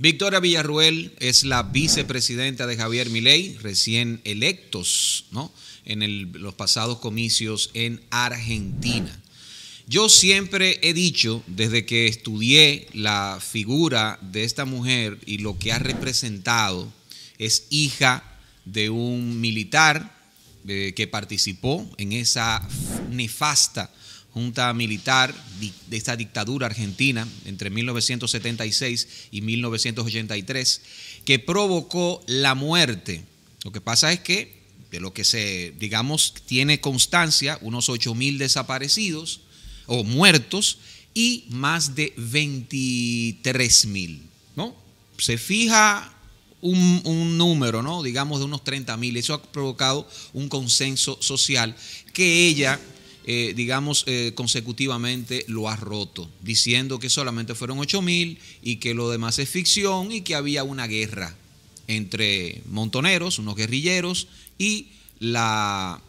Victoria Villarruel es la vicepresidenta de Javier Milei, recién electos en los pasados comicios en Argentina. Yo siempre he dicho, desde que estudié la figura de esta mujer y lo que ha representado, es hija de un militar eh, que participó en esa nefasta junta militar de esta dictadura argentina entre 1976 y 1983, que provocó la muerte. Lo que pasa es que, de lo que se, digamos, tiene constancia, unos 8 mil desaparecidos o muertos y más de 23 mil, ¿no? Se fija un, número, ¿no? Digamos de unos 30 mil. Eso ha provocado un consenso social que ella eh, digamos, eh, consecutivamente lo ha roto, diciendo que solamente fueron 8 mil y que lo demás es ficción y que había una guerra entre montoneros, unos guerrilleros, y la,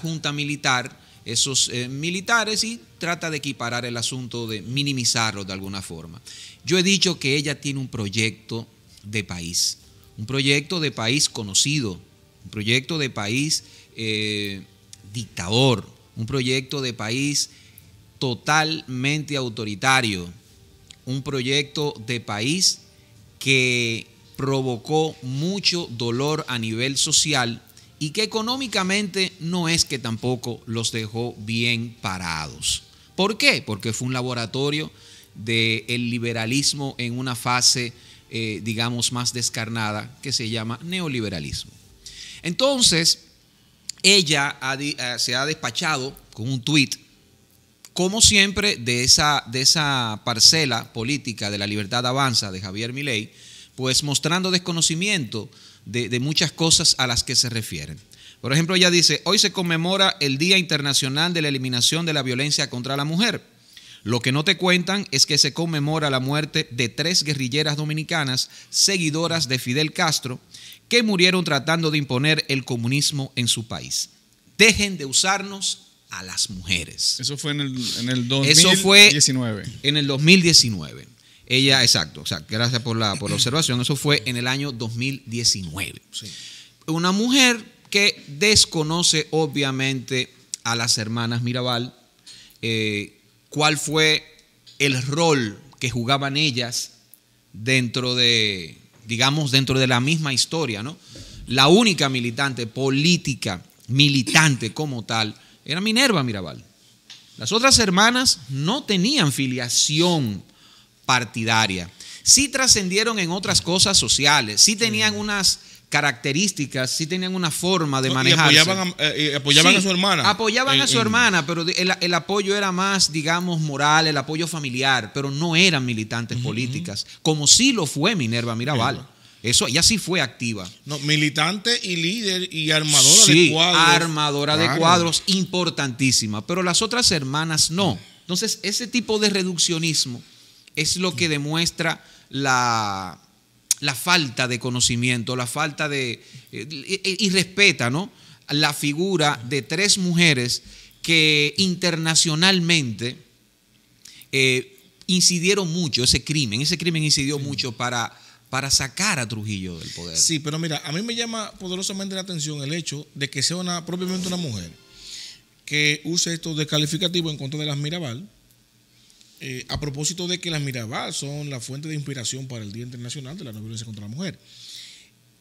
junta militar, esos eh, militares, y trata de equiparar el asunto, de minimizarlo de alguna forma. Yo he dicho que ella tiene un proyecto de país, un proyecto de país conocido, un proyecto de país dictador, un proyecto de país totalmente autoritario, un proyecto de país que provocó mucho dolor a nivel social y que económicamente no es que tampoco los dejó bien parados. ¿Por qué? Porque fue un laboratorio del liberalismo en una fase, eh, digamos, más descarnada que se llama neoliberalismo. Entonces, ella eh, se ha despachado con un tuit, como siempre, de esa, de esa parcela política de la libertad avanza de Javier Milei, pues mostrando desconocimiento de, de muchas cosas a las que se refieren. Por ejemplo, ella dice, hoy se conmemora el Día Internacional de la Eliminación de la Violencia contra la Mujer lo que no te cuentan es que se conmemora la muerte de tres guerrilleras dominicanas, seguidoras de Fidel Castro, que murieron tratando de imponer el comunismo en su país. Dejen de usarnos a las mujeres. Eso fue en el, 2019. Eso fue en el 2019. Ella, exacto, o sea, gracias por la, por observación, eso fue en el año 2019. Una mujer que desconoce obviamente a las hermanas Mirabal, eh, cuál fue el rol que jugaban ellas dentro de, digamos, dentro de la misma historia, ¿no? La única militante política, militante como tal, era Minerva Mirabal. Las otras hermanas no tenían filiación partidaria. Sí trascendieron en otras cosas sociales, sí tenían unas características, sí tenían una forma de manejarse. apoyaban a, eh, apoyaban su hermana. Apoyaban a su hermana, pero el, apoyo era más, digamos, moral, el apoyo familiar, pero no eran militantes políticas, como sí lo fue Minerva Mirabal. Eso, ella sí fue activa. militante y líder y armadora de cuadros. Armadora de cuadros, importantísima. Pero las otras hermanas no. Entonces, ese tipo de reduccionismo es lo que demuestra la, la falta de conocimiento, la falta de... Eh, y respeta, ¿no? La figura de tres mujeres que internacionalmente eh, incidieron mucho ese crimen, ese crimen incidió mucho para, para sacar a Trujillo del poder. Sí, pero mira, a mí me llama poderosamente la atención el hecho de que sea una, propiamente una mujer que use estos descalificativos en contra de las Mirabal, eh, a propósito de que las Mirabal son la fuente de inspiración para el Día Internacional de la No Violencia contra la Mujer.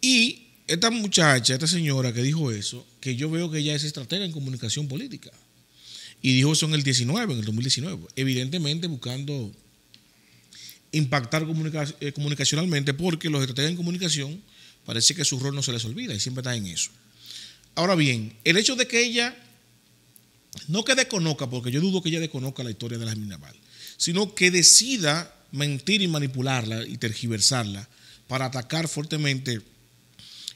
Y esta muchacha, esta señora que dijo eso, que yo veo que ella es estratega en comunicación política. Y dijo eso en el 19, en el 2019. Evidentemente buscando impactar eh, comunicacionalmente porque los estrategas en comunicación parece que su rol no se les olvida y siempre está en eso. Ahora bien, el hecho de que ella no que desconozca, porque yo dudo que ella desconozca la historia de las Mirabal sino que decida mentir y manipularla y tergiversarla para atacar fuertemente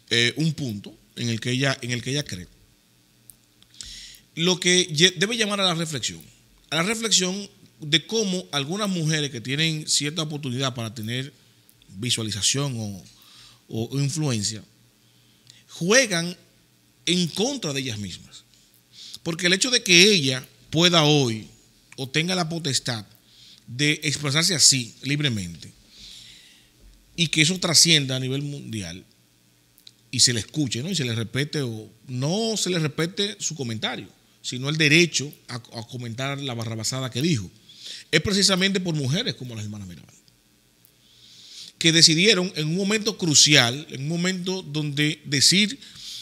eh, un punto en el, que ella, en el que ella cree. Lo que debe llamar a la reflexión, a la reflexión de cómo algunas mujeres que tienen cierta oportunidad para tener visualización o, o influencia, juegan en contra de ellas mismas. Porque el hecho de que ella pueda hoy o tenga la potestad de expresarse así, libremente, y que eso trascienda a nivel mundial y se le escuche, ¿no? Y se le respete, o no se le respete su comentario, sino el derecho a, comentar la barrabasada que dijo. Es precisamente por mujeres como las hermanas Mirabal, que decidieron en un momento crucial, en un momento donde decir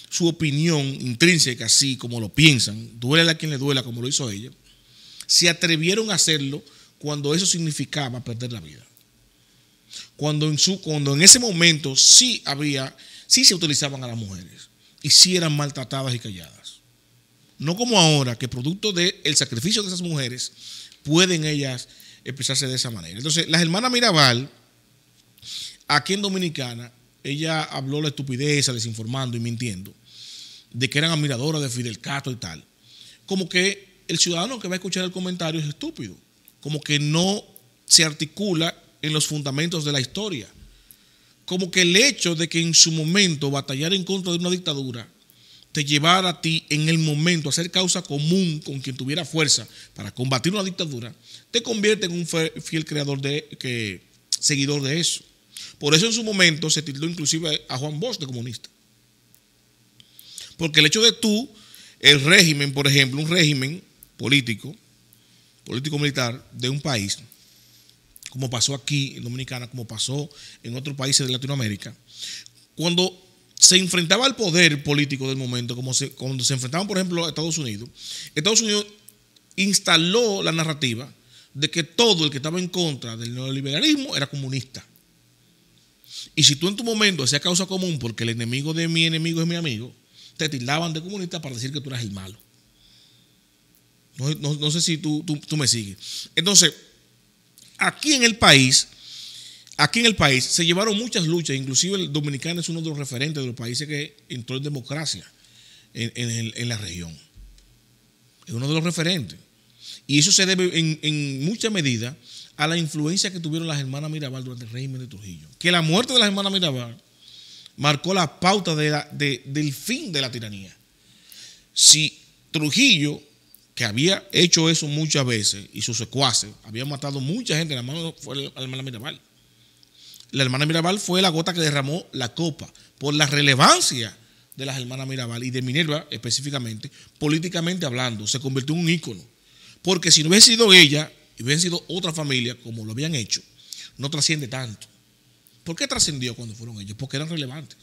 su opinión intrínseca, así como lo piensan, duela a quien le duela, como lo hizo ella, se atrevieron a hacerlo cuando eso significaba perder la vida. Cuando en, su, cuando en ese momento sí había, sí se utilizaban a las mujeres y sí eran maltratadas y calladas. No como ahora, que producto del sacrificio de esas mujeres, pueden ellas expresarse de esa manera. Entonces, las hermanas Mirabal, aquí en Dominicana, ella habló la estupidez, desinformando y mintiendo, de que eran admiradoras de Fidel Castro y tal. Como que el ciudadano que va a escuchar el comentario es estúpido como que no se articula en los fundamentos de la historia. Como que el hecho de que en su momento batallar en contra de una dictadura te llevara a ti en el momento a hacer causa común con quien tuviera fuerza para combatir una dictadura, te convierte en un fiel creador de, que, seguidor de eso. Por eso en su momento se tituló inclusive a Juan Bosch de comunista. Porque el hecho de tú, el régimen, por ejemplo, un régimen político, político-militar de un país, como pasó aquí en Dominicana, como pasó en otros países de Latinoamérica, cuando se enfrentaba al poder político del momento, como cuando se enfrentaban, por ejemplo, a Estados Unidos, Estados Unidos instaló la narrativa de que todo el que estaba en contra del neoliberalismo era comunista. Y si tú en tu momento hacías causa común porque el enemigo de mi enemigo es mi amigo, te tildaban de comunista para decir que tú eras el malo. No, sé si tú, me sigues. Entonces, aquí en el país, aquí en el país se llevaron muchas luchas, inclusive el dominicano es uno de los referentes de los países que entró en democracia en, la región. Es uno de los referentes. Y eso se debe en, mucha medida a la influencia que tuvieron las hermanas Mirabal durante el régimen de Trujillo. Que la muerte de las hermanas Mirabal marcó la pauta del fin de la tiranía. Si Trujillo que había hecho eso muchas veces y sus secuaces, habían matado mucha gente. La hermana fue la hermana Mirabal. La hermana Mirabal fue la gota que derramó la copa por la relevancia de las hermanas Mirabal y de Minerva específicamente, políticamente hablando, se convirtió en un ícono. Porque si no hubiese sido ella y hubiese sido otra familia, como lo habían hecho, no trasciende tanto. ¿Por qué trascendió cuando fueron ellos? Porque eran relevantes.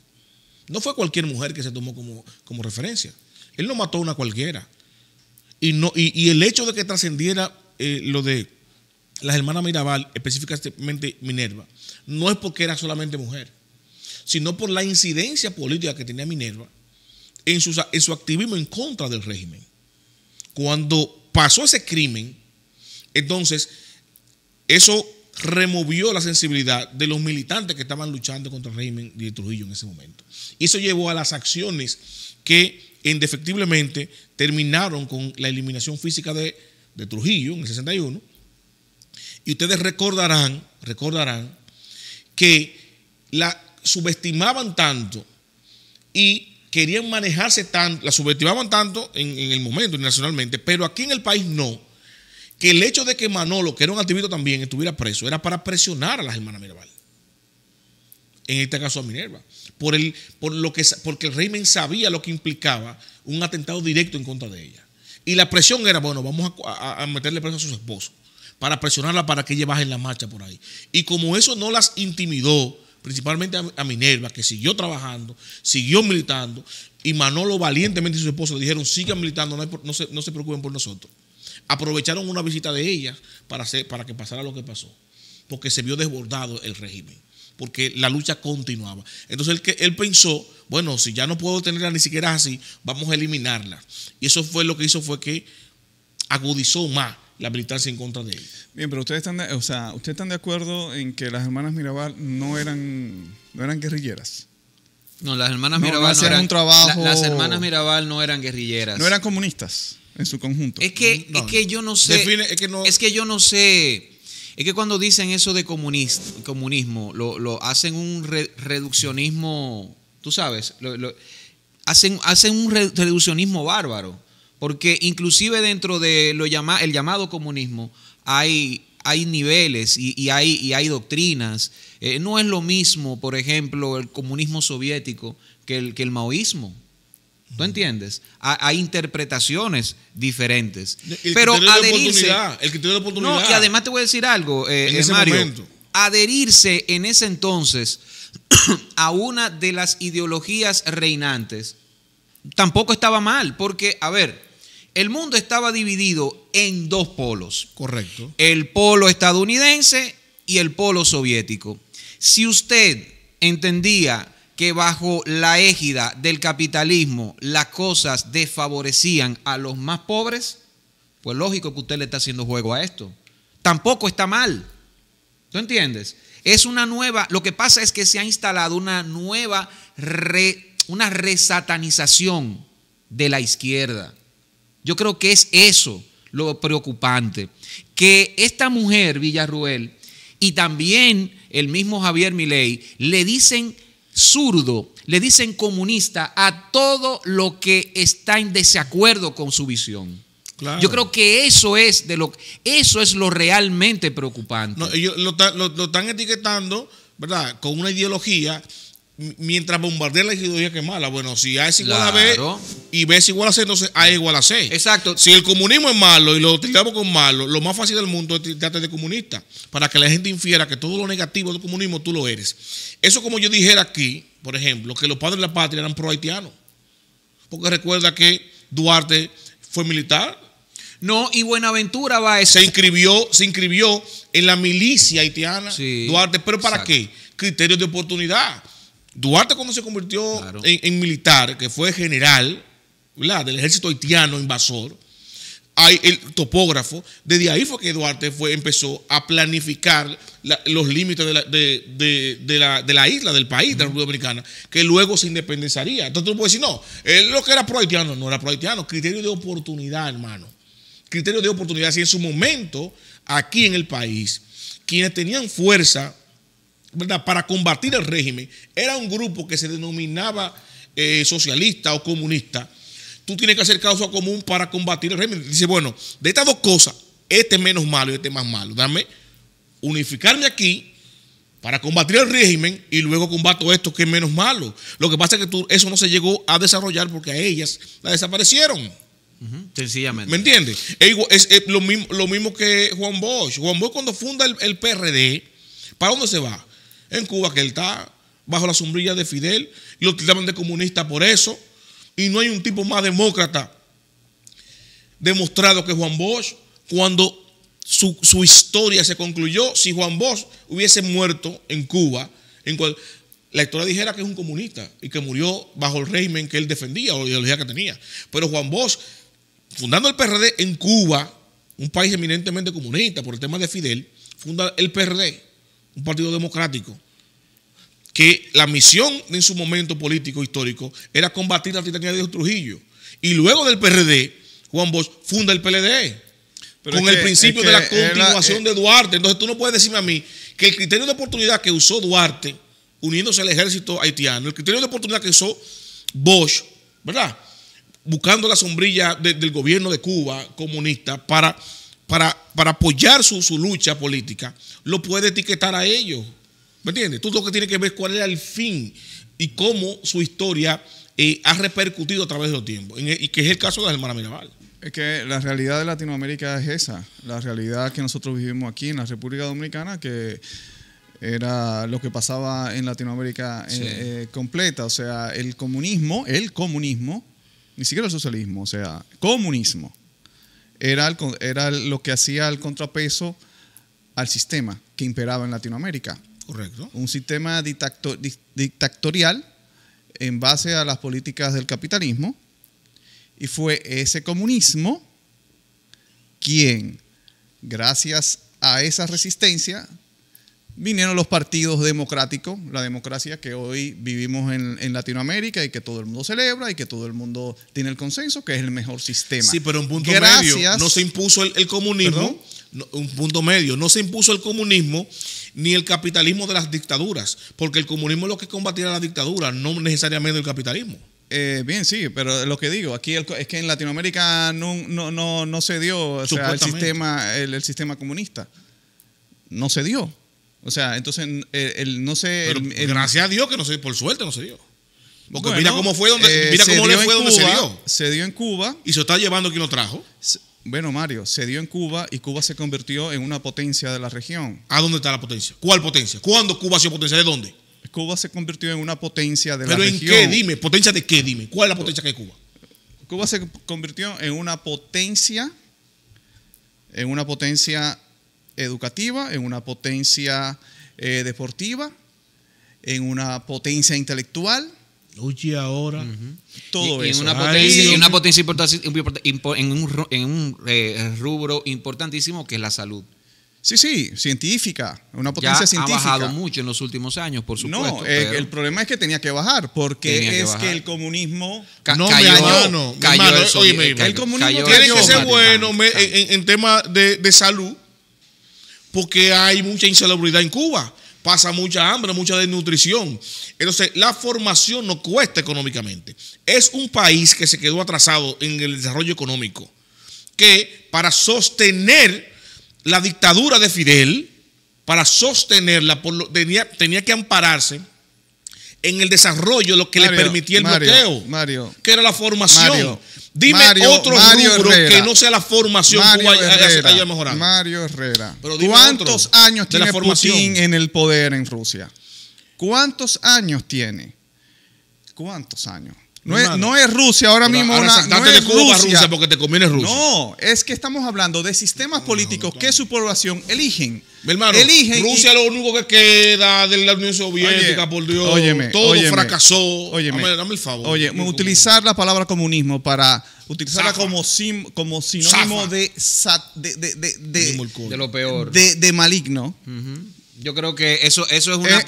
No fue cualquier mujer que se tomó como, como referencia. Él no mató a una cualquiera. Y, el hecho de que trascendiera eh, lo de las hermanas Mirabal, específicamente Minerva, no es porque era solamente mujer, sino por la incidencia política que tenía Minerva en su, en su activismo en contra del régimen. Cuando pasó ese crimen, entonces eso removió la sensibilidad de los militantes que estaban luchando contra el régimen de Trujillo en ese momento. Y eso llevó a las acciones que indefectiblemente terminaron con la eliminación física de, Trujillo en el 61. Y ustedes recordarán, recordarán que la subestimaban tanto y querían manejarse tanto, la subestimaban tanto en, en el momento internacionalmente, pero aquí en el país no. Que el hecho de que Manolo, que era un activista también, estuviera preso, era para presionar a las hermanas Mirabal en este caso a Minerva, por el, por lo que, porque el régimen sabía lo que implicaba un atentado directo en contra de ella. Y la presión era, bueno, vamos a, meterle preso a su esposo para presionarla para que ella baje en la marcha por ahí. Y como eso no las intimidó, principalmente a, Minerva, que siguió trabajando, siguió militando, y Manolo valientemente y su esposo le dijeron, sigan militando, no, se, no se, preocupen por nosotros. Aprovecharon una visita de ella para, hacer, para que pasara lo que pasó, porque se vio desbordado el régimen porque la lucha continuaba. Entonces él, pensó, bueno, si ya no puedo tenerla ni siquiera así, vamos a eliminarla. Y eso fue lo que hizo fue que agudizó más la militancia en contra de él. Bien, pero ustedes están de, o sea, ustedes están de acuerdo en que las hermanas Mirabal no eran, no eran guerrilleras. No, las hermanas Mirabal no, eran las hermanas Mirabal no eran guerrilleras. No eran comunistas en su conjunto. Es que, que yo no sé. es que yo no sé es que cuando dicen eso de comunismo, lo, lo hacen un reduccionismo, tú sabes, hacen, hacen un reduccionismo bárbaro, porque inclusive dentro de lo llama, el llamado comunismo hay, hay niveles y, hay, hay doctrinas. Eh, no es lo mismo, por ejemplo, el comunismo soviético que el, que el maoísmo. ¿Tú entiendes? Hay interpretaciones diferentes. pero adherirse. El que tiene la oportunidad. No, y además te voy a decir algo, eh, eh, Mario. Adherirse en ese entonces a una de las ideologías reinantes tampoco estaba mal, porque, a ver, el mundo estaba dividido en dos polos. Correcto. El polo estadounidense y el polo soviético. Si usted entendía que bajo la égida del capitalismo las cosas desfavorecían a los más pobres, pues lógico que usted le está haciendo juego a esto. Tampoco está mal. ¿Tú entiendes? Es una nueva, lo que pasa es que se ha instalado una nueva, una resatanización de la izquierda. Yo creo que es eso lo preocupante, que esta mujer, Villarruel, y también el mismo Javier Milei, le dicen zurdo, le dicen comunista a todo lo que está en desacuerdo con su visión. Claro. Yo creo que eso es de lo eso es lo realmente preocupante. ellos lo, están etiquetando, ¿verdad? Con una ideología mientras bombardea la ideología que es mala. Bueno, si A es igual a B y B es igual a C, entonces A es igual a C. Exacto. Si el comunismo es malo y lo utilizamos con malo, lo más fácil del mundo es tratar de comunista para que la gente infiera que todo lo negativo del comunismo tú lo eres. Eso como yo dijera aquí, por ejemplo, que los padres de la patria eran pro haitianos. Porque recuerda que Duarte fue militar. No, y Buenaventura va a Se inscribió, se inscribió en la milicia haitiana Duarte, pero ¿para qué? Criterios de oportunidad Duarte cuando se convirtió en, militar, que fue general del ejército haitiano invasor, hay el topógrafo, desde ahí fue que Duarte fue, empezó a planificar los límites de la, isla, del país, de la República Dominicana, que luego se independizaría. Entonces tú puedes decir, no, él lo que era pro-haitiano, no era pro-haitiano, criterio de oportunidad, hermano. Criterio de oportunidad, si en su momento, aquí en el país, quienes tenían fuerza para combatir el régimen, era un grupo que se denominaba eh, socialista o comunista, tú tienes que hacer causa común para combatir el régimen. Dice, bueno, de estas dos cosas, este es menos malo y este es más malo. Dame unificarme aquí para combatir el régimen y luego combato esto que es menos malo. Lo que pasa es que tú, eso no se llegó a desarrollar porque a ellas la desaparecieron. Sencillamente. ¿Me entiendes? Es, lo, mismo, que Juan Bosch. Juan Bosch cuando funda el PRD, ¿para dónde se va? en Cuba, que él está bajo la sombrilla de Fidel, y lo tildaban de comunista por eso, y no hay un tipo más demócrata demostrado que Juan Bosch, cuando su, historia se concluyó, si Juan Bosch hubiese muerto en Cuba, en cual, la historia dijera que es un comunista y que murió bajo el régimen que él defendía o la ideología que tenía. Pero Juan Bosch, fundando el PRD en Cuba, un país eminentemente comunista por el tema de Fidel, funda el PRD un partido democrático, que la misión en su momento político histórico era combatir la titanía de Trujillo. Y luego del PRD, Juan Bosch funda el PLD. con el principio de la continuación eh, de Duarte. Entonces tú no puedes decirme a mí que el criterio de oportunidad que usó Duarte, uniéndose al ejército haitiano, el criterio de oportunidad que usó Bosch, ¿verdad? Buscando la sombrilla del gobierno de Cuba comunista para para, apoyar su, lucha política, lo puede etiquetar a ellos. ¿Me entiendes? Tú lo que tienes que ver es cuál era el fin y cómo su historia eh, ha repercutido a través de los tiempos. y que es el caso de la hermana Mirabal. Es que la realidad de Latinoamérica es esa, la realidad que nosotros vivimos aquí en la República Dominicana, que era lo que pasaba en Latinoamérica eh, eh, completa, o sea, el comunismo, el comunismo, ni siquiera el socialismo, o sea, comunismo era, lo que hacía el contrapeso al sistema que imperaba en Latinoamérica. Correcto. Un sistema dictatorial en base a las políticas del capitalismo. Y fue ese comunismo quien, gracias a esa resistencia, vinieron los partidos democráticos, la democracia que hoy vivimos en, Latinoamérica y que todo el mundo celebra y que todo el mundo tiene el consenso, que es el mejor sistema. Sí, pero un punto medio. No se impuso el, comunismo. un punto medio. No se impuso el comunismo ni el capitalismo de las dictaduras, porque el comunismo es lo que combatirá la dictadura, no necesariamente el capitalismo. Eh, bien, sí, pero lo que digo, aquí es que en Latinoamérica no, no, no, no se dio el, sistema, el sistema comunista. No se dio. O sea, entonces, eh, el, no sé. gracias a Dios que no se dio, por suerte no se dio. Porque mira cómo fue donde, eh, mira cómo le fue donde se dio. Se dio en Cuba. Y se está llevando quien lo trajo. bueno, Mario, se dio en Cuba y Cuba se convirtió en una potencia de la región. ¿A dónde está la potencia? ¿Cuál potencia? ¿Cuándo Cuba ha sido potencia? ¿De dónde? Cuba se convirtió en una potencia de la región. ¿Pero en qué? Dime, ¿potencia de qué? Dime, ¿cuál es la potencia que hay Cuba? Cuba se convirtió en una potencia, en una potencia educativa, en una potencia eh, deportiva, en una potencia intelectual. y ahora. Todo eso. en una potencia, en un, eh, rubro importantísimo que es la salud. Sí, sí, científica, una potencia científica. Ha bajado mucho en los últimos años, por supuesto. No, el problema es que tenía que bajar, porque es que el comunismo no, cayó, el, comunismo tiene que ser bueno en, tema de, de salud porque hay mucha insalubridad en Cuba, pasa mucha hambre, mucha desnutrición. Entonces, la formación no cuesta económicamente. Es un país que se quedó atrasado en el desarrollo económico, que para sostener la dictadura de Fidel, para sostenerla, tenía, tenía que ampararse en el desarrollo lo que le permitía el Mario, bloqueo, que era la formación. Dime otro rubro que no sea la formación Mario Herrera, Mario Herrera. ¿Cuántos años tiene en el poder en Rusia? ¿Cuántos años tiene? ¿Cuántos años? No es, Rusia ahora mismo. una, no es Rusia. porque te conviene Rusia. No, es que estamos hablando de sistemas políticos que su población eligen. hermano, eligen Rusia es lo único que queda de la Unión Soviética, por Dios. todo fracasó. Óyeme, dame, el favor. Oye, utilizar la palabra comunismo para utilizarla como, sinónimo de, de, de, lo maligno. Yo creo que eso, eso es, una,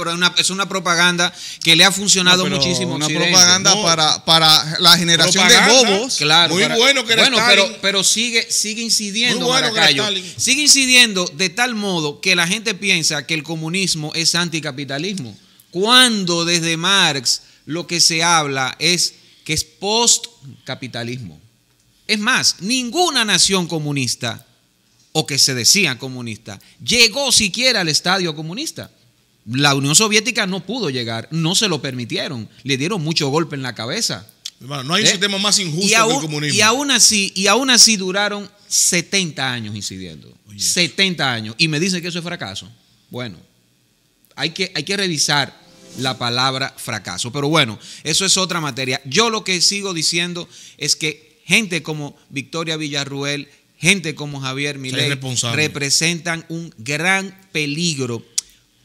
eh. propaganda que le ha funcionado muchísimo. Una propaganda para, para la generación de bobos. Claro, muy bueno que era Bueno, Stalin. pero, pero sigue, sigue incidiendo, Maracayo, Sigue incidiendo de tal modo que la gente piensa que el comunismo es anticapitalismo. Cuando desde Marx lo que se habla es que es postcapitalismo. Es más, ninguna nación comunista o que se decía comunista, llegó siquiera al estadio comunista. La Unión Soviética no pudo llegar, no se lo permitieron, le dieron mucho golpe en la cabeza. no hay un ¿Eh? sistema más injusto que el comunismo. Y aún así, y aún así duraron 70 años incidiendo. 70 años. Y me dicen que eso es fracaso. Bueno, hay que, hay que revisar la palabra fracaso. Pero bueno, eso es otra materia. Yo lo que sigo diciendo es que gente como Victoria Villarruel, gente como Javier Milei representan un gran peligro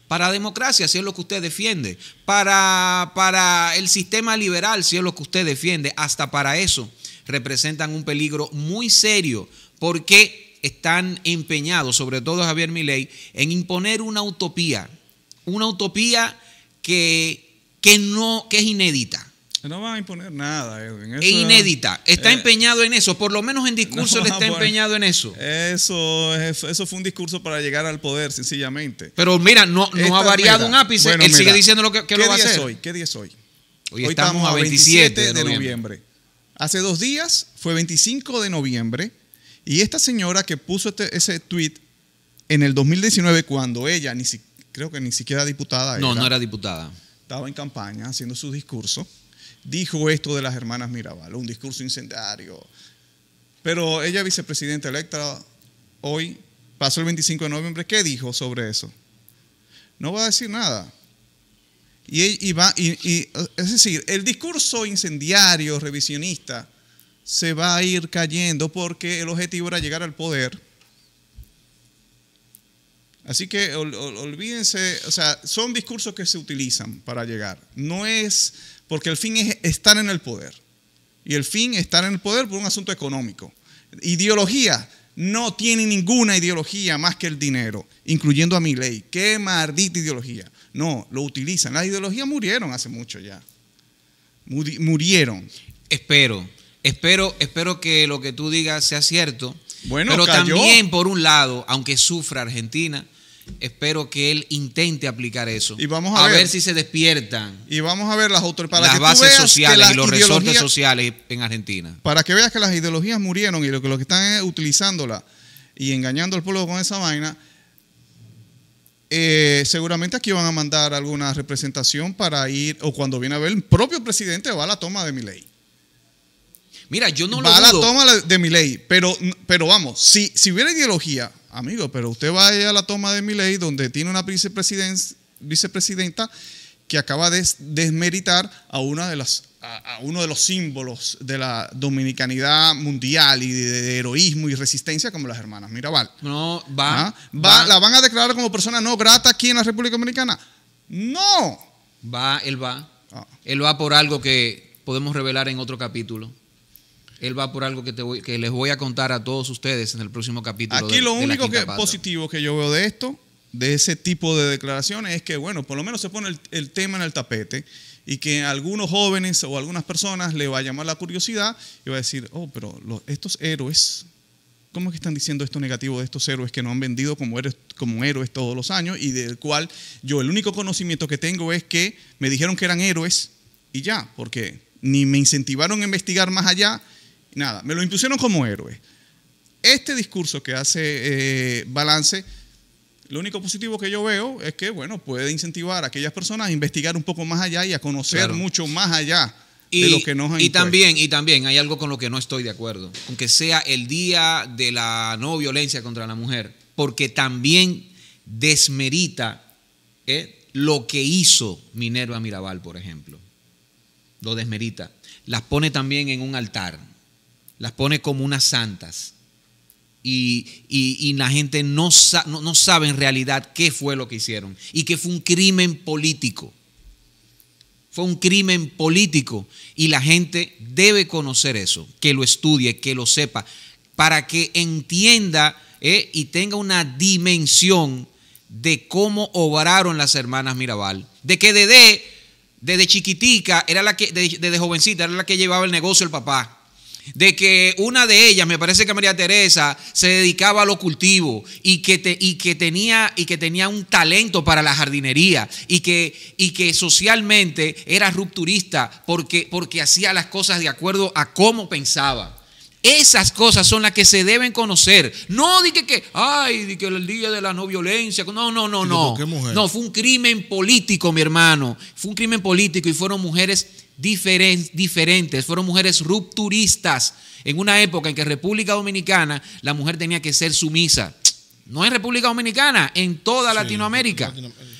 para la democracia, si es lo que usted defiende, para, para el sistema liberal, si es lo que usted defiende, hasta para eso representan un peligro muy serio porque están empeñados, sobre todo Javier Milei, en imponer una utopía, una utopía que no, que es inédita, no van a imponer nada, Es Inédita. Está eh, empeñado en eso. Por lo menos en discurso le está empeñado en eso. eso. Eso fue un discurso para llegar al poder, sencillamente. Pero mira, no, ha variado un ápice. Él sigue diciendo lo que, lo va a hacer. Hoy? ¿Qué día es hoy? Hoy, estamos, a 27, de, noviembre. Hace dos días fue 25 de noviembre. Y esta señora que puso este, ese tweet en el 2019, cuando ella creo que ni siquiera diputada No, no era diputada. Estaba en campaña haciendo su discurso dijo esto de las hermanas Mirabal, un discurso incendiario. Pero ella, vicepresidenta electa, hoy pasó el 25 de noviembre, ¿qué dijo sobre eso? No va a decir nada. Y, y, es decir, el discurso incendiario, revisionista, se va a ir cayendo porque el objetivo era llegar al poder. Así que olvídense, o sea, son discursos que se utilizan para llegar. No es porque el fin es estar en el poder. Y el fin es estar en el poder por un asunto económico. Ideología. No tiene ninguna ideología más que el dinero, incluyendo a mi ley. Qué maldita ideología. No, lo utilizan. Las ideologías murieron hace mucho ya. Murieron. Espero, espero, espero que lo que tú digas sea cierto. Bueno, pero también, por un lado, aunque sufra Argentina, espero que él intente aplicar eso. Y vamos a, ver, si se despiertan. Y vamos a ver las para las bases sociales y los resortes sociales en Argentina. Para que veas que las ideologías murieron y lo que los que están utilizándolas utilizándola y engañando al pueblo con esa vaina. Eh, seguramente aquí van a mandar alguna representación para ir, o cuando viene a ver, el propio presidente va a la toma de mi ley. Mira, yo no va a la toma de mi ley, pero, pero vamos, si, si hubiera ideología, amigo, pero usted va a la toma de mi ley donde tiene una vicepresidenta que acaba de desmeritar a, una de las, a, uno de los símbolos de la dominicanidad mundial y de, heroísmo y resistencia como las hermanas Mirabal. No, ¿Ah? va, va, ¿La van a declarar como persona no grata aquí en la República Dominicana? No. Va, él va. Ah. Él va por algo que podemos revelar en otro capítulo él va por algo que, te voy, que les voy a contar a todos ustedes en el próximo capítulo. Aquí lo único que positivo que yo veo de esto, de ese tipo de declaraciones, es que, bueno, por lo menos se pone el, tema en el tapete y que algunos jóvenes o algunas personas le va a llamar la curiosidad y va a decir, oh, pero estos héroes, ¿cómo es que están diciendo esto negativo de estos héroes que no han vendido como como héroes todos los años y del cual yo el único conocimiento que tengo es que me dijeron que eran héroes y ya, porque ni me incentivaron a investigar más allá, Nada, me lo impusieron como héroe. Este discurso que hace eh, Balance, lo único positivo que yo veo es que, bueno, puede incentivar a aquellas personas a investigar un poco más allá y a conocer mucho más allá de lo que nos han y también y también hay algo con lo que no estoy de acuerdo aunque sea el día de la no violencia contra la mujer porque también desmerita eh, lo que hizo Minerva Mirabal por ejemplo lo desmerita las pone también en un altar las pone como unas santas. Y, la gente no, no, sabe en realidad qué fue lo que hicieron y que fue un crimen político. Fue un crimen político y la gente debe conocer eso, que lo estudie, que lo sepa, para que entienda eh, y tenga una dimensión de cómo obraron las hermanas Mirabal. De que Dede, desde chiquitica, era la que, desde, desde jovencita, era la que llevaba el negocio el papá de que una de ellas, me parece que María Teresa, se dedicaba a lo cultivo y que, y que, tenía, y que tenía un talento para la jardinería y que, y que socialmente era rupturista porque, porque hacía las cosas de acuerdo a cómo pensaba. Esas cosas son las que se deben conocer. No di que, ay, di que el día de la no violencia. No, no, no, no. No, fue un crimen político, mi hermano. Fue un crimen político y fueron mujeres diferentes, fueron mujeres rupturistas en una época en que República Dominicana la mujer tenía que ser sumisa. No en República Dominicana, en toda Latinoamérica.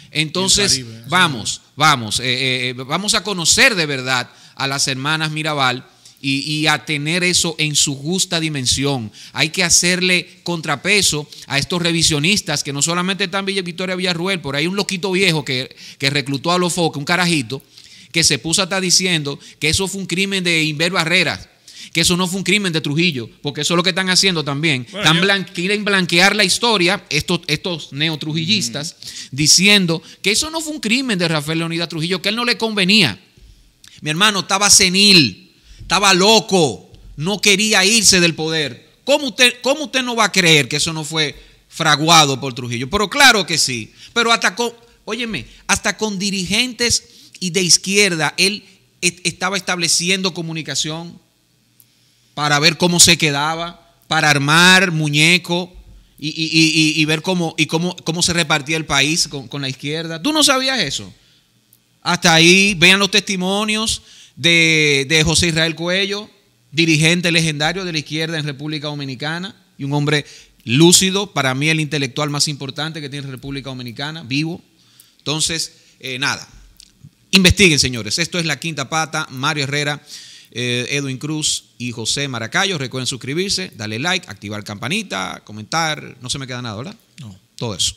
Entonces, vamos, vamos, eh, eh, eh, vamos a conocer de verdad a las hermanas Mirabal. Y, a tener eso en su justa dimensión. Hay que hacerle contrapeso a estos revisionistas que no solamente están Villa Victoria Villarruel, por ahí un loquito viejo que, reclutó a los focos, un carajito, que se puso estar diciendo que eso fue un crimen de Inver Barreras, que eso no fue un crimen de Trujillo, porque eso es lo que están haciendo también. quieren blanquear la historia, estos, estos neotrujillistas, diciendo que eso no fue un crimen de Rafael Leonidas Trujillo, que él no le convenía. Mi hermano estaba senil, estaba loco, no quería irse del poder. ¿Cómo usted, usted no va a creer que eso no fue fraguado por Trujillo? Pero claro que sí. Pero hasta óyeme, hasta con dirigentes y de izquierda, él estaba estableciendo comunicación para ver cómo se quedaba, para armar muñeco y, ver cómo, y cómo, cómo se repartía el país con, la izquierda. Tú no sabías eso. Hasta ahí vean los testimonios de, José Israel Cuello, dirigente legendario de la izquierda en República Dominicana y un hombre lúcido, para mí el intelectual más importante que tiene República Dominicana, vivo. Entonces, eh, nada, Investiguen, señores. Esto es La Quinta Pata, Mario Herrera, eh, Edwin Cruz y José Maracayo. Recuerden suscribirse, darle like, activar campanita, comentar. No se me queda nada, ¿verdad? No. Todo eso.